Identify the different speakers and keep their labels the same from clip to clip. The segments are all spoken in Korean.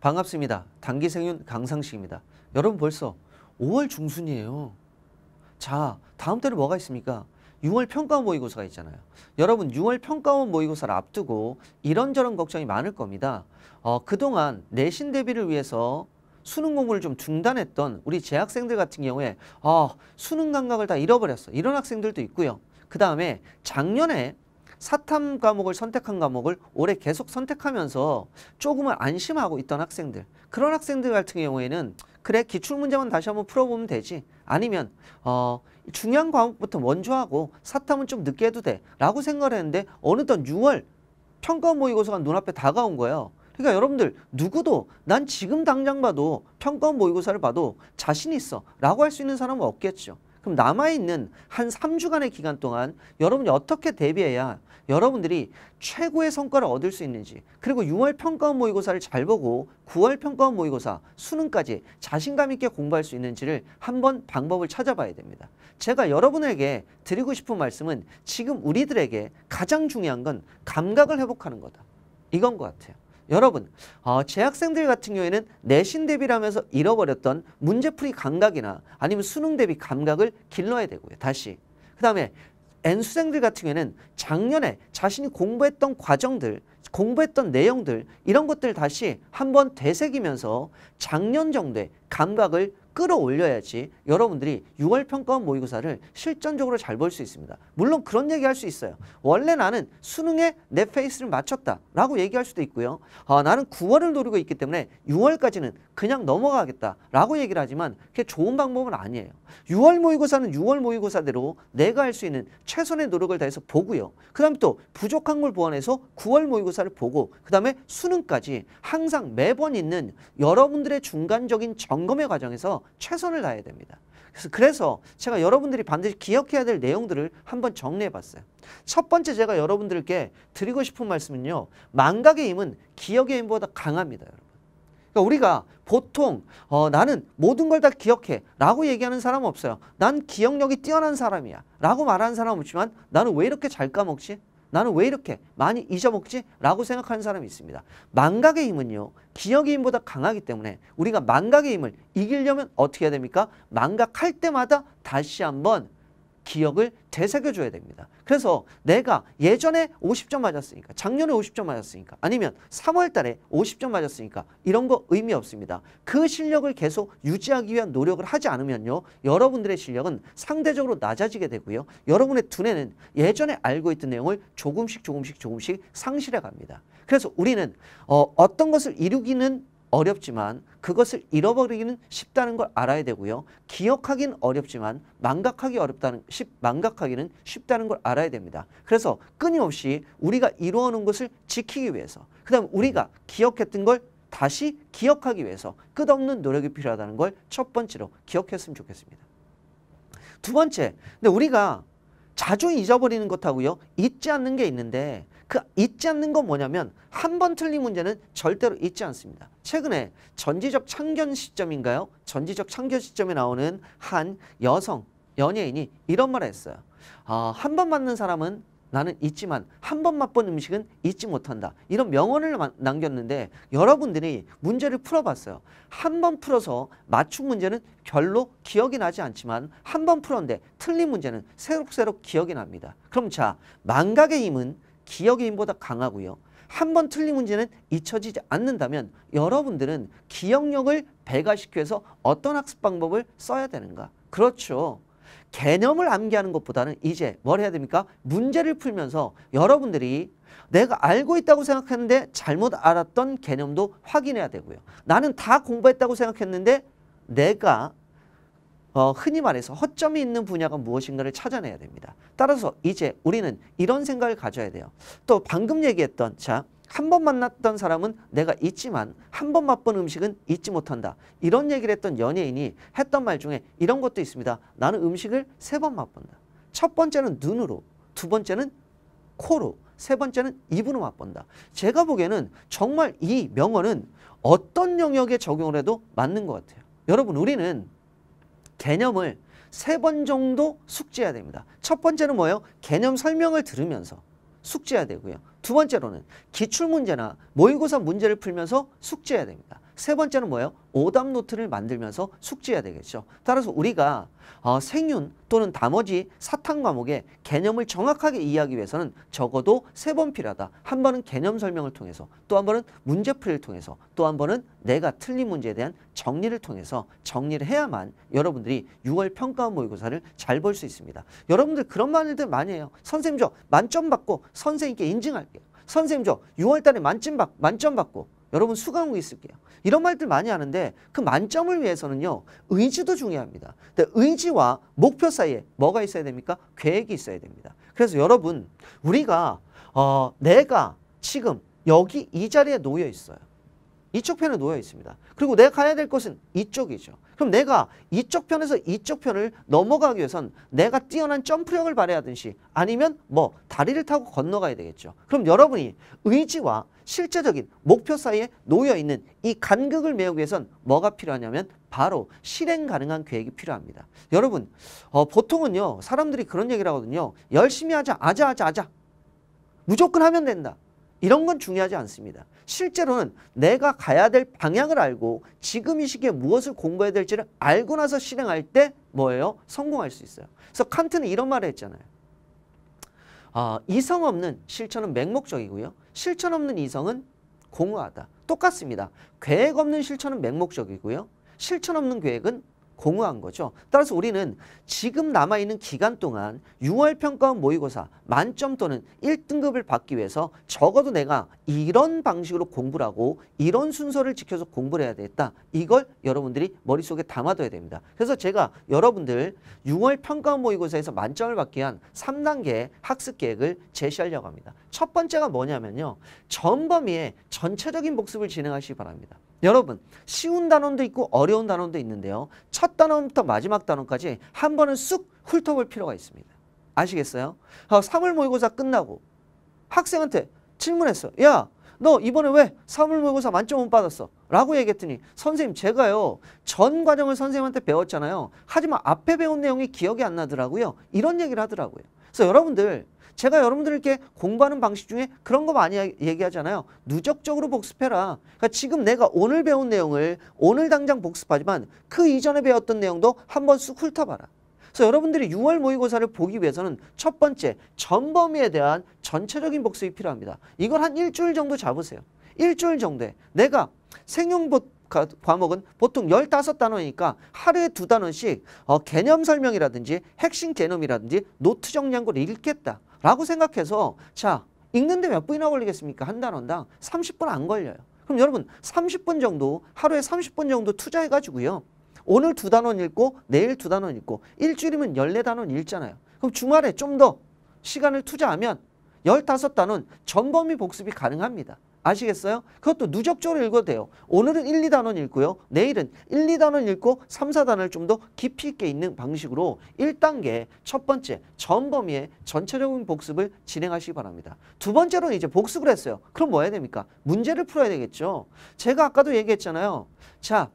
Speaker 1: 반갑습니다. 단기생윤 강상식입니다. 여러분 벌써 5월 중순이에요. 자, 다음 달에 뭐가 있습니까? 6월 평가 원 모의고사가 있잖아요. 여러분 6월 평가원 모의고사를 앞두고 이런저런 걱정이 많을 겁니다. 어, 그동안 내신 대비를 위해서 수능 공부를 좀 중단했던 우리 재학생들 같은 경우에 아, 수능 감각을 다 잃어버렸어. 이런 학생들도 있고요. 그 다음에 작년에 사탐 과목을 선택한 과목을 올해 계속 선택하면서 조금은 안심하고 있던 학생들 그런 학생들 같은 경우에는 그래 기출문제만 다시 한번 풀어보면 되지 아니면 어 중요한 과목부터 먼저 하고 사탐은 좀 늦게 해도 돼 라고 생각을 했는데 어느덧 6월 평가 모의고사가 눈앞에 다가온 거예요 그러니까 여러분들 누구도 난 지금 당장 봐도 평가 모의고사를 봐도 자신 있어 라고 할 수 있는 사람은 없겠죠 그럼 남아있는 한 3주간의 기간 동안 여러분이 어떻게 대비해야 여러분들이 최고의 성과를 얻을 수 있는지 그리고 6월 평가원 모의고사를 잘 보고 9월 평가원 모의고사 수능까지 자신감 있게 공부할 수 있는지를 한번 방법을 찾아봐야 됩니다. 제가 여러분에게 드리고 싶은 말씀은 지금 우리들에게 가장 중요한 건 감각을 회복하는 거다. 이건 것 같아요. 여러분 어, 재학생들 같은 경우에는 내신 대비를 하면서 잃어버렸던 문제풀이 감각이나 아니면 수능 대비 감각을 길러야 되고요. 다시 그 다음에 N수생들 같은 경우에는 작년에 자신이 공부했던 과정들 공부했던 내용들 이런 것들 다시 한번 되새기면서 작년 정도의 감각을 끌어올려야지 여러분들이 6월 평가원 모의고사를 실전적으로 잘 볼 수 있습니다. 물론 그런 얘기할 수 있어요. 원래 나는 수능에 내 페이스를 맞췄다 라고 얘기할 수도 있고요. 아, 나는 9월을 노리고 있기 때문에 6월까지는 그냥 넘어가겠다 라고 얘기를 하지만 그게 좋은 방법은 아니에요. 6월 모의고사는 6월 모의고사대로 내가 할 수 있는 최선의 노력을 다해서 보고요. 그 다음 또 부족한 걸 보완해서 9월 모의고사를 보고 그 다음에 수능까지 항상 매번 있는 여러분들의 중간적인 점검의 과정에서 최선을 다해야 됩니다. 그래서, 그래서 제가 여러분들이 반드시 기억해야 될 내용들을 한번 정리해 봤어요. 첫 번째 제가 여러분들께 드리고 싶은 말씀은요. 망각의 힘은 기억의 힘보다 강합니다. 여러분. 그러니까 우리가 보통 어, 나는 모든 걸 다 기억해 라고 얘기하는 사람 없어요. 난 기억력이 뛰어난 사람이야 라고 말하는 사람 없지만 나는 왜 이렇게 잘 까먹지? 나는 왜 이렇게 많이 잊어먹지? 라고 생각하는 사람이 있습니다. 망각의 힘은요. 기억의 힘보다 강하기 때문에 우리가 망각의 힘을 이기려면 어떻게 해야 됩니까? 망각할 때마다 다시 한번 기억을 되새겨줘야 됩니다. 그래서 내가 예전에 50점 맞았으니까 작년에 50점 맞았으니까 아니면 3월 달에 50점 맞았으니까 이런 거 의미 없습니다. 그 실력을 계속 유지하기 위한 노력을 하지 않으면요. 여러분들의 실력은 상대적으로 낮아지게 되고요. 여러분의 두뇌는 예전에 알고 있던 내용을 조금씩 조금씩 조금씩 상실해 갑니다. 그래서 우리는 어, 어떤 것을 이루기는 어렵지만 그것을 잃어버리기는 쉽다는 걸 알아야 되고요. 기억하기는 어렵지만 망각하기 어렵다는 쉽, 망각하기는 쉽다는 걸 알아야 됩니다. 그래서 끊임없이 우리가 이루어놓은 것을 지키기 위해서 그다음 우리가 음. 기억했던 걸 다시 기억하기 위해서 끝없는 노력이 필요하다는 걸 첫 번째로 기억했으면 좋겠습니다. 두 번째, 근데 우리가 자주 잊어버리는 것하고요. 잊지 않는 게 있는데 그 잊지 않는 건 뭐냐면 한 번 틀린 문제는 절대로 잊지 않습니다. 최근에 전지적 참견 시점인가요? 전지적 참견 시점에 나오는 한 여성 연예인이 이런 말을 했어요. 아, 한 번 맞는 사람은 나는 잊지만 한 번 맛본 음식은 잊지 못한다. 이런 명언을 남겼는데 여러분들이 문제를 풀어봤어요. 한 번 풀어서 맞춘 문제는 별로 기억이 나지 않지만 한 번 풀었는데 틀린 문제는 새록새록 기억이 납니다. 그럼 자, 망각의 힘은 기억의 힘보다 강하고요. 한 번 틀린 문제는 잊혀지지 않는다면 여러분들은 기억력을 배가시켜서 어떤 학습 방법을 써야 되는가. 그렇죠. 개념을 암기하는 것보다는 이제 뭘 해야 됩니까? 문제를 풀면서 여러분들이 내가 알고 있다고 생각했는데 잘못 알았던 개념도 확인해야 되고요. 나는 다 공부했다고 생각했는데 내가 어, 흔히 말해서 허점이 있는 분야가 무엇인가를 찾아내야 됩니다. 따라서 이제 우리는 이런 생각을 가져야 돼요. 또 방금 얘기했던 자 한 번 만났던 사람은 내가 잊지만 한 번 맛본 음식은 잊지 못한다. 이런 얘기를 했던 연예인이 했던 말 중에 이런 것도 있습니다. 나는 음식을 세 번 맛본다. 첫 번째는 눈으로, 두 번째는 코로, 세 번째는 입으로 맛본다. 제가 보기에는 정말 이 명언은 어떤 영역에 적용을 해도 맞는 것 같아요. 여러분 우리는 개념을 세 번 정도 숙지해야 됩니다. 첫 번째는 뭐예요? 개념 설명을 들으면서 숙지해야 되고요. 두 번째로는 기출문제나 모의고사 문제를 풀면서 숙지해야 됩니다. 세 번째는 뭐예요? 오답 노트를 만들면서 숙지해야 되겠죠. 따라서 우리가 어, 생윤 또는 나머지 사탕 과목의 개념을 정확하게 이해하기 위해서는 적어도 세 번 필요하다. 한 번은 개념 설명을 통해서 또 한 번은 문제풀이를 통해서 또 한 번은 내가 틀린 문제에 대한 정리를 통해서 정리를 해야만 여러분들이 6월 평가 모의고사를 잘 볼 수 있습니다. 여러분들 그런 말들 많이 해요. 선생님 저 만점 받고 선생님께 인증할게요. 선생님 저 6월 달에 만점, 받, 만점 받고 여러분 수강하고 있을게요. 이런 말들 많이 하는데 그 만점을 위해서는요. 의지도 중요합니다. 의지와 목표 사이에 뭐가 있어야 됩니까? 계획이 있어야 됩니다. 그래서 여러분 우리가 어, 내가 지금 여기 이 자리에 놓여 있어요. 이쪽 편에 놓여 있습니다. 그리고 내가 가야 될 곳은 이쪽이죠. 그럼 내가 이쪽 편에서 이쪽 편을 넘어가기 위해선 내가 뛰어난 점프력을 발휘하든지 아니면 뭐 다리를 타고 건너가야 되겠죠. 그럼 여러분이 의지와 실제적인 목표 사이에 놓여 있는 이 간극을 메우기 위해선 뭐가 필요하냐면 바로 실행 가능한 계획이 필요합니다. 여러분 어, 보통은요 사람들이 그런 얘기를 하거든요. 열심히 하자 아자 아자 아자 무조건 하면 된다. 이런 건 중요하지 않습니다. 실제로는 내가 가야 될 방향을 알고 지금 이 시기에 무엇을 공부해야 될지를 알고 나서 실행할 때 뭐예요? 성공할 수 있어요. 그래서 칸트는 이런 말을 했잖아요. 아, 이성 없는 실천은 맹목적이고요. 실천 없는 이성은 공허하다. 똑같습니다. 계획 없는 실천은 맹목적이고요. 실천 없는 계획은 공허한 거죠. 따라서 우리는 지금 남아있는 기간 동안 6월 평가원 모의고사 만점 또는 1등급을 받기 위해서 적어도 내가 이런 방식으로 공부를 하고 이런 순서를 지켜서 공부를 해야 되겠다. 이걸 여러분들이 머릿속에 담아둬야 됩니다. 그래서 제가 여러분들 6월 평가원 모의고사에서 만점을 받기 위한 3단계 학습 계획을 제시하려고 합니다. 첫 번째가 뭐냐면요. 전범위에 전체적인 복습을 진행하시기 바랍니다. 여러분 쉬운 단원도 있고 어려운 단원도 있는데요. 첫 단원부터 마지막 단원까지 한 번은 쑥 훑어볼 필요가 있습니다. 아시겠어요? 어, 3월 모의고사 끝나고 학생한테 질문했어. 요 야, 너 이번에 왜사물 모의고사 만점 못 받았어? 라고 얘기했더니 선생님 제가요. 전 과정을 선생님한테 배웠잖아요. 하지만 앞에 배운 내용이 기억이 안 나더라고요. 이런 얘기를 하더라고요. 그래서 여러분들 제가 여러분들께 공부하는 방식 중에 그런 거 많이 얘기하잖아요. 누적적으로 복습해라. 그러니까 지금 내가 오늘 배운 내용을 오늘 당장 복습하지만 그 이전에 배웠던 내용도 한번 쑥 훑어봐라. 그래서 여러분들이 6월 모의고사를 보기 위해서는 첫 번째 전범위에 대한 전체적인 복습이 필요합니다. 이걸 한 일주일 정도 잡으세요. 일주일 정도에 내가 생용 과목은 보통 1 5단원이니까 하루에 두단원씩 어, 개념 설명이라든지 핵심 개념이라든지 노트 정리한 걸 읽겠다. 라고 생각해서 자 읽는데 몇 분이나 걸리겠습니까? 한 단원당 30분 안 걸려요. 그럼 여러분 30분 정도 하루에 30분 정도 투자해가지고요. 오늘 두 단원 읽고 내일 두 단원 읽고 일주일이면 14단원 읽잖아요. 그럼 주말에 좀 더 시간을 투자하면 15단원 전범위 복습이 가능합니다. 아시겠어요? 그것도 누적적으로 읽어도 돼요. 오늘은 1, 2단원 읽고요. 내일은 1, 2단원 읽고 3, 4단원을 좀 더 깊이 있게 읽는 방식으로 1단계 첫 번째 전 범위의 전체적인 복습을 진행하시기 바랍니다. 두 번째로는 이제 복습을 했어요. 그럼 뭐 해야 됩니까? 문제를 풀어야 되겠죠. 제가 아까도 얘기했잖아요. 자,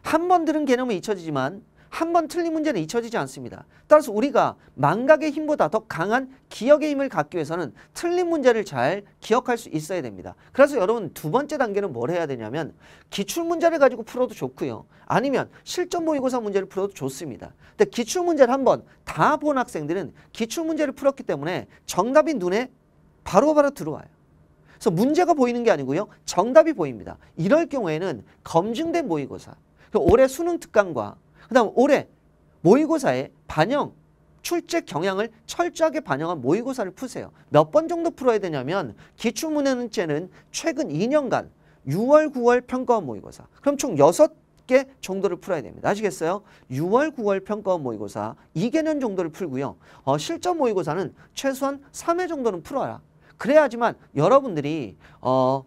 Speaker 1: 한 번 들은 개념은 잊혀지지만 한번 틀린 문제는 잊혀지지 않습니다. 따라서 우리가 망각의 힘보다 더 강한 기억의 힘을 갖기 위해서는 틀린 문제를 잘 기억할 수 있어야 됩니다. 그래서 여러분 두 번째 단계는 뭘 해야 되냐면 기출 문제를 가지고 풀어도 좋고요. 아니면 실전 모의고사 문제를 풀어도 좋습니다. 근데 기출 문제를 한번 다 본 학생들은 기출 문제를 풀었기 때문에 정답이 눈에 바로바로 바로 들어와요. 그래서 문제가 보이는 게 아니고요. 정답이 보입니다. 이럴 경우에는 검증된 모의고사, 올해 수능 특강과 그 다음 올해 모의고사에 반영, 출제 경향을 철저하게 반영한 모의고사를 푸세요. 몇 번 정도 풀어야 되냐면 기출문제는 최근 2년간 6월, 9월 평가원 모의고사. 그럼 총 6개 정도를 풀어야 됩니다. 아시겠어요? 6월, 9월 평가원 모의고사 2개년 정도를 풀고요. 어, 실전 모의고사는 최소한 3회 정도는 풀어야. 그래야지만 여러분들이 어,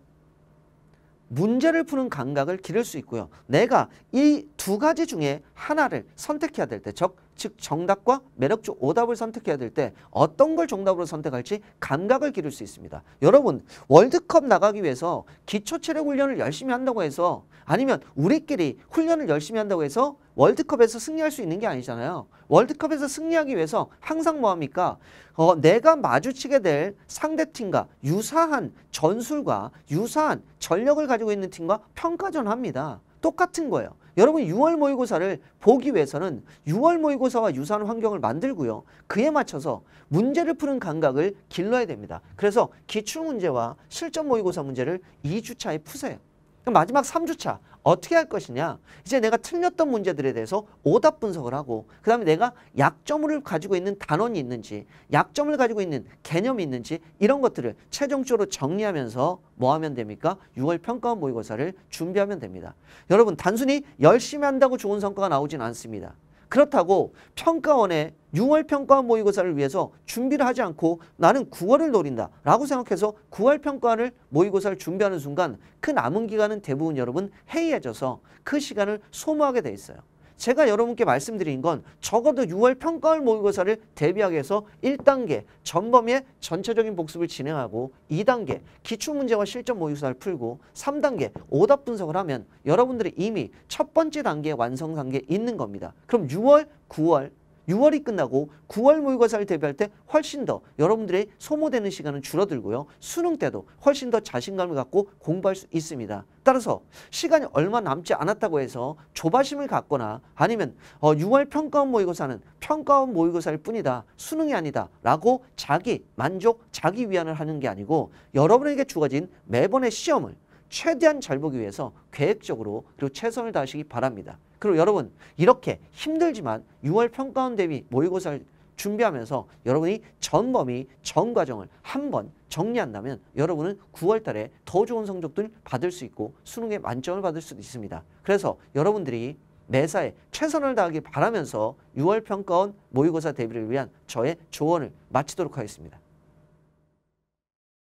Speaker 1: 문제를 푸는 감각을 기를 수 있고요. 내가 이 두 가지 중에 하나를 선택해야 될 때, 즉즉 정답과 매력주 오답을 선택해야 될 때 어떤 걸 정답으로 선택할지 감각을 기를 수 있습니다. 여러분 월드컵 나가기 위해서 기초 체력 훈련을 열심히 한다고 해서 아니면 우리끼리 훈련을 열심히 한다고 해서 월드컵에서 승리할 수 있는 게 아니잖아요. 월드컵에서 승리하기 위해서 항상 뭐합니까? 어, 내가 마주치게 될 상대팀과 유사한 전술과 유사한 전력을 가지고 있는 팀과 평가전 합니다. 똑같은 거예요. 여러분 6월 모의고사를 보기 위해서는 6월 모의고사와 유사한 환경을 만들고요. 그에 맞춰서 문제를 푸는 감각을 길러야 됩니다. 그래서 기출문제와 실전 모의고사 문제를 2주차에 푸세요. 그럼 마지막 3주차 어떻게 할 것이냐 이제 내가 틀렸던 문제들에 대해서 오답 분석을 하고 그 다음에 내가 약점을 가지고 있는 단원이 있는지 약점을 가지고 있는 개념이 있는지 이런 것들을 최종적으로 정리하면서 뭐 하면 됩니까? 6월 평가원 모의고사를 준비하면 됩니다. 여러분 단순히 열심히 한다고 좋은 성과가 나오진 않습니다. 그렇다고 평가원의 6월 평가원 모의고사를 위해서 준비를 하지 않고 나는 9월을 노린다 라고 생각해서 9월 평가원을 모의고사를 준비하는 순간 그 남은 기간은 대부분 여러분 해이해져서 그 시간을 소모하게 돼 있어요. 제가 여러분께 말씀드린 건 적어도 6월 평가원 모의고사를 대비하기 위해서 1단계 전범의 전체적인 복습을 진행하고 2단계 기출문제와 실전 모의고사를 풀고 3단계 오답 분석을 하면 여러분들이 이미 첫 번째 단계 완성 단계에 있는 겁니다. 그럼 6월, 9월, 6월이 끝나고 9월 모의고사를 대비할 때 훨씬 더 여러분들의 소모되는 시간은 줄어들고요. 수능 때도 훨씬 더 자신감을 갖고 공부할 수 있습니다. 따라서 시간이 얼마 남지 않았다고 해서 조바심을 갖거나 아니면 어, 6월 평가원 모의고사는 평가원 모의고사일 뿐이다. 수능이 아니다. 라고 자기 만족, 자기 위안을 하는 게 아니고 여러분에게 주어진 매번의 시험을 최대한 잘 보기 위해서 계획적으로 그리고 최선을 다하시기 바랍니다. 그리고 여러분 이렇게 힘들지만 6월 평가원 대비 모의고사를 준비하면서 여러분이 전 범위, 전 과정을 한 번 정리한다면 여러분은 9월 달에 더 좋은 성적들 받을 수 있고 수능에 만점을 받을 수도 있습니다. 그래서 여러분들이 매사에 최선을 다하기 바라면서 6월 평가원 모의고사 대비를 위한 저의 조언을 마치도록 하겠습니다.